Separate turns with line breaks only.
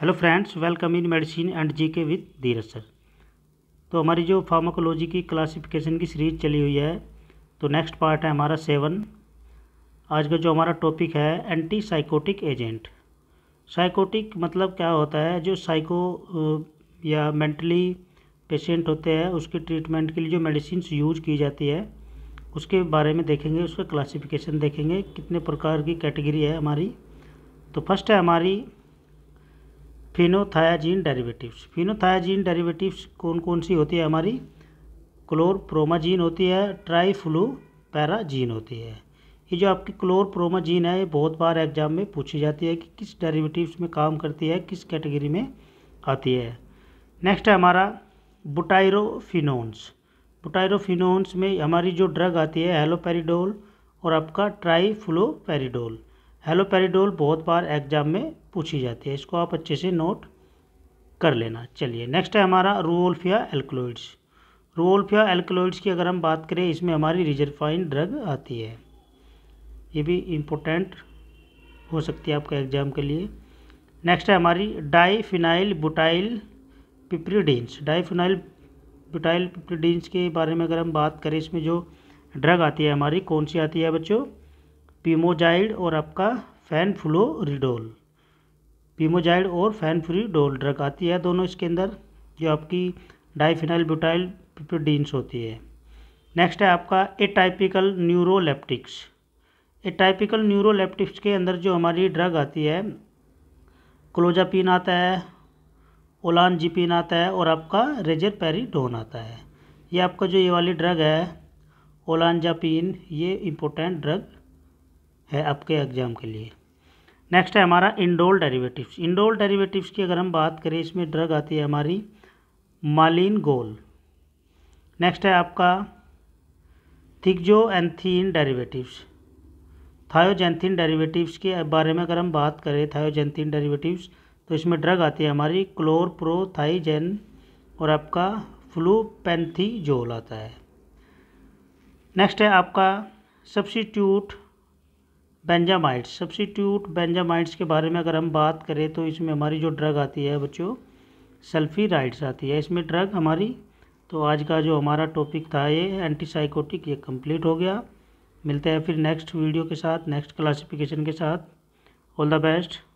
hello friends welcome in medicine and GK with Dheeraj sir तो हमारी जो फार्माकोलॉजी की क्लासिफिकेशन की सीरीज चली हुई है तो नेक्स्ट पार्ट है हमारा सेवन आज का जो हमारा टॉपिक है एंटी साइकोटिक एजेंट साइकोटिक मतलब क्या होता है जो साइको या मेंटली पेशेंट होते हैं उसके ट्रीटमेंट के लिए जो मेडिसिन यूज की जाती है उसके बारे में देखेंगे उसका क्लासिफिकेशन देखेंगे कितने प्रकार की कैटेगरी है हमारी तो फर्स्ट है हमारी फिनोथायाजीन डेरिवेटिव्स फिनोथायाजीन डेरिवेटिव्स कौन कौन सी होती है हमारी क्लोरप्रोमाजीन होती है ट्राईफ्लू पैराजीन होती है ये जो आपकी क्लोरप्रोमाजीन है ये बहुत बार एग्जाम में पूछी जाती है कि किस डेरिवेटिव्स में काम करती है किस कैटेगरी में आती है नेक्स्ट है हमारा बुटायरोफिनोन्स बुटायरोफिनोन्स में हमारी जो ड्रग आती है हेलोपेरिडोल और आपका पेरीडोल हेलोपेरिडोल बहुत बार एग्जाम में पूछी जाती है इसको आप अच्छे से नोट कर लेना चलिए नेक्स्ट है हमारा रूओल्फिया एल्कोलोइड्स रूओल्फिया एल्कोलोइड्स की अगर हम बात करें इसमें हमारी रिजरफाइन ड्रग आती है ये भी इम्पोर्टेंट हो सकती है आपके एग्जाम के लिए नेक्स्ट है हमारी diphenyl butyl piperidines diphenyl butyl piperidines के बारे में अगर हम बात करें इसमें जो ड्रग आती है हमारी कौन सी आती है बच्चों पीमोजाइड और आपका फैन रिडोल पीमोजाइड और फैन फ्लोरिडोल ड्रग आती है दोनों इसके अंदर जो आपकी डाइफिनाइल ब्यूटाइल पिपिडीन्स होती है नेक्स्ट है आपका एटाइपिकल न्यूरोलेप्टिक्स एटाइपिकल न्यूरोलेप्टिक्स के अंदर जो हमारी ड्रग आती है क्लोजापीन आता है ओलानजीपिन आता है और आपका रेजर पेरीडोन आता है ये आपका जो ये वाली ड्रग है ओलानजापीन ये इम्पोर्टेंट ड्रग है आपके एग्ज़ाम के लिए नेक्स्ट है हमारा इंडोल डेरिवेटिव्स इंडोल डेरिवेटिव्स की अगर हम बात करें इसमें ड्रग आती है हमारी मालिन गोल नेक्स्ट है आपका एंथीन डेरिवेटिव्स थायोजेंथीन डेरिवेटिव्स के बारे में अगर हम बात करें थायोजेंथीन डेरिवेटिव्स तो इसमें ड्रग आती है हमारी क्लोरप्रोथाइजेन और आपका फ्लूपेंथीजोल आता है नेक्स्ट है आपका सब्सिट्यूट बेंजामाइड्स सब्सिट्यूट बेंजामाइड्स के बारे में अगर हम बात करें तो इसमें हमारी जो ड्रग आती है बच्चों सल्फीराइड्स आती है इसमें ड्रग हमारी तो आज का जो हमारा टॉपिक था ये एंटीसाइकोटिक ये कंप्लीट हो गया मिलते हैं फिर नेक्स्ट वीडियो के साथ नेक्स्ट क्लासिफिकेशन के साथ ऑल द बेस्ट